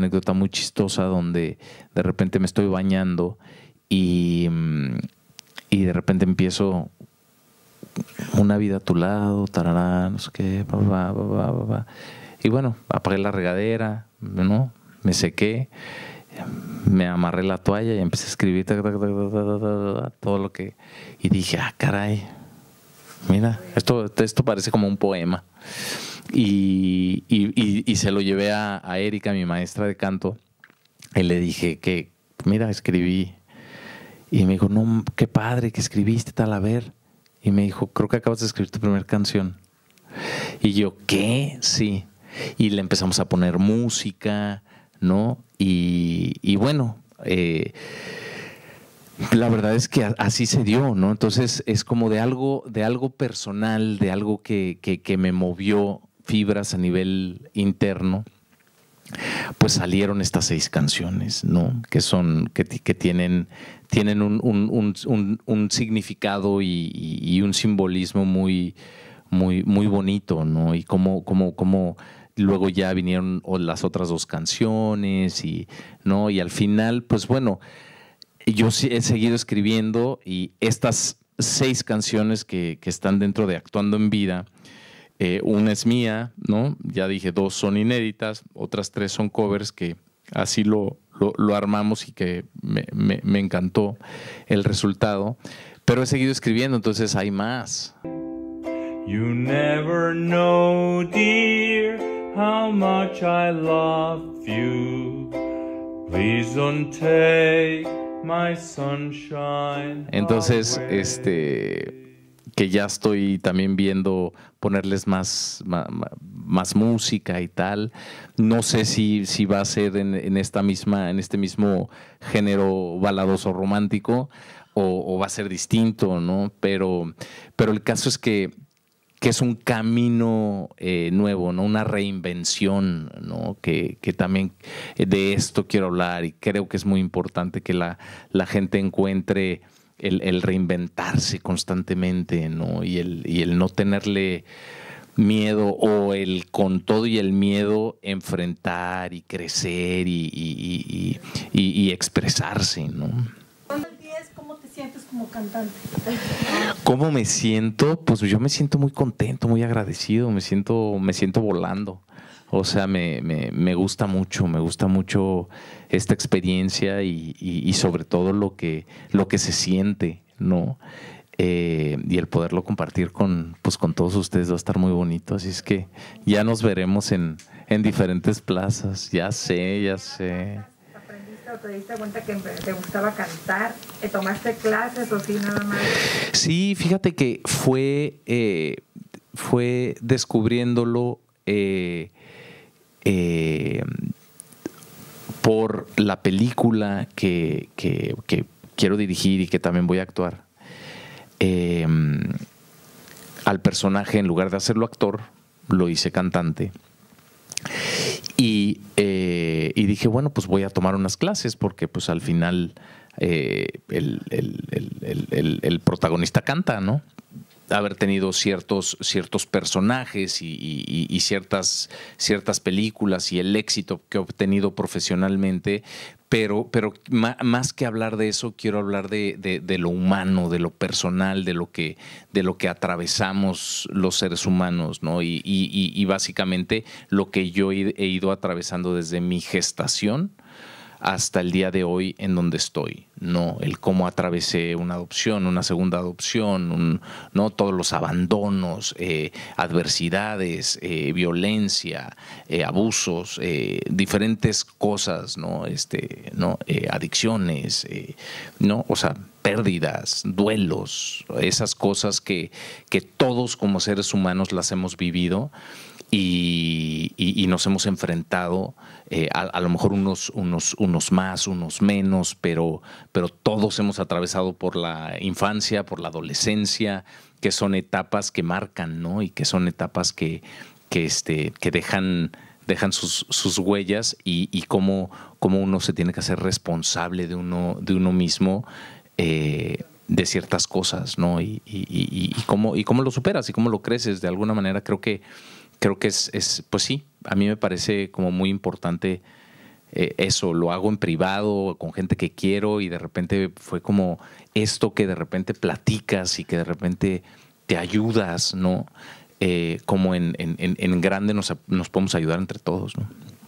anécdota muy chistosa donde de repente me estoy bañando y, mm, y de repente empiezo una vida a tu lado, tarará, no sé qué, y bueno, apagué la regadera, ¿no? Me sequé, me amarré la toalla y empecé a escribir todo lo que... Y dije, ah, caray, mira, esto, esto parece como un poema. Y, se lo llevé a, Erika, mi maestra de canto, y le dije que, mira, escribí. Y me dijo, no, qué padre que escribiste, tal, a ver. Y me dijo, creo que acabas de escribir tu primera canción. Y yo, ¿qué? Sí. Y le empezamos a poner música, ¿no? Y, bueno, eh, la verdad es que así se dio, ¿no? Entonces es como de algo, de algo personal, de algo que, que me movió fibras a nivel interno, pues salieron estas seis canciones, ¿no? Que son, que, tienen, tienen un, significado y, un simbolismo muy, muy, muy bonito, ¿no? Y como luego ya vinieron las otras dos canciones y, ¿no? Y al final, pues bueno, yo he seguido escribiendo y estas seis canciones que están dentro de Actuando en Vida, eh, una es mía, ¿no? Ya dije, dos son inéditas, otras tres son covers que así lo, lo, armamos y que me, me, me encantó el resultado. Pero he seguido escribiendo, entonces hay más. Entonces, este que ya estoy también viendo ponerles más, más, música y tal. No sé si, si va a ser en, esta misma, en este mismo género baladoso romántico o, va a ser distinto, ¿no? Pero, pero el caso es que, es un camino eh, nuevo, ¿no? Una reinvención, ¿no? Que, también eh, de esto quiero hablar y creo que es muy importante que la, la gente encuentre el, reinventarse constantemente, Y el, no tenerle miedo o el con todo y el miedo enfrentar y crecer y, y, expresarse, ¿Cómo te sientes como cantante? ¿Cómo me siento? Pues yo me siento muy contento, muy agradecido, me siento, me siento volando. O sea, me, me, me gusta mucho, me gusta mucho esta experiencia y, sobre todo lo que, lo que se siente, ¿no? Eh, y el poderlo compartir con, pues, con todos ustedes va a estar muy bonito. Así es que ya nos veremos en, en diferentes plazas. Ya sé, ya sé te diste cuenta que te gustaba cantar? Eh, tomaste clases o sí nada más? Sí, fíjate que fue, eh, fue descubriéndolo eh, eh, por la película que, quiero dirigir y que también voy a actuar, eh, al personaje, en lugar de hacerlo actor, lo hice cantante. Eh, y, dije, bueno, pues voy a tomar unas clases porque pues al final el, protagonista canta, ¿no? haber tenido ciertos, ciertos personajes y, ciertas, ciertas películas y el éxito que he obtenido profesionalmente, pero, pero más que hablar de eso, quiero hablar de, lo humano, de lo personal, de lo que, de lo que atravesamos los seres humanos, ¿no? y básicamente lo que yo he ido atravesando desde mi gestación hasta el día de hoy en donde estoy, ¿no? El cómo atravesé una adopción, una segunda adopción, ¿no? Todos los abandonos, eh, adversidades, eh, violencia, eh, abusos, diferentes cosas, ¿no? Este, ¿no? adicciones, ¿no? O sea, pérdidas, duelos, esas cosas que, que todos como seres humanos las hemos vivido y y, nos hemos enfrentado, eh, a, lo mejor unos, unos, unos más, unos menos, pero, pero todos hemos atravesado por la infancia, por la adolescencia, que son etapas que marcan, ¿no? Y que son etapas que, que, este, que dejan dejan sus, sus huellas y, y cómo, cómo, uno se tiene que hacer responsable de uno, de uno mismo eh, de ciertas cosas, ¿no? Y, y, y, cómo, y cómo lo superas y cómo lo creces. De alguna manera creo que, creo que es, es pues sí, a mí me parece como muy importante eh, eso, lo hago en privado, con gente que quiero y de repente fue como esto que de repente platicas y que de repente te ayudas, ¿no? Eh, como en, en, grande nos, nos podemos ayudar entre todos, ¿no?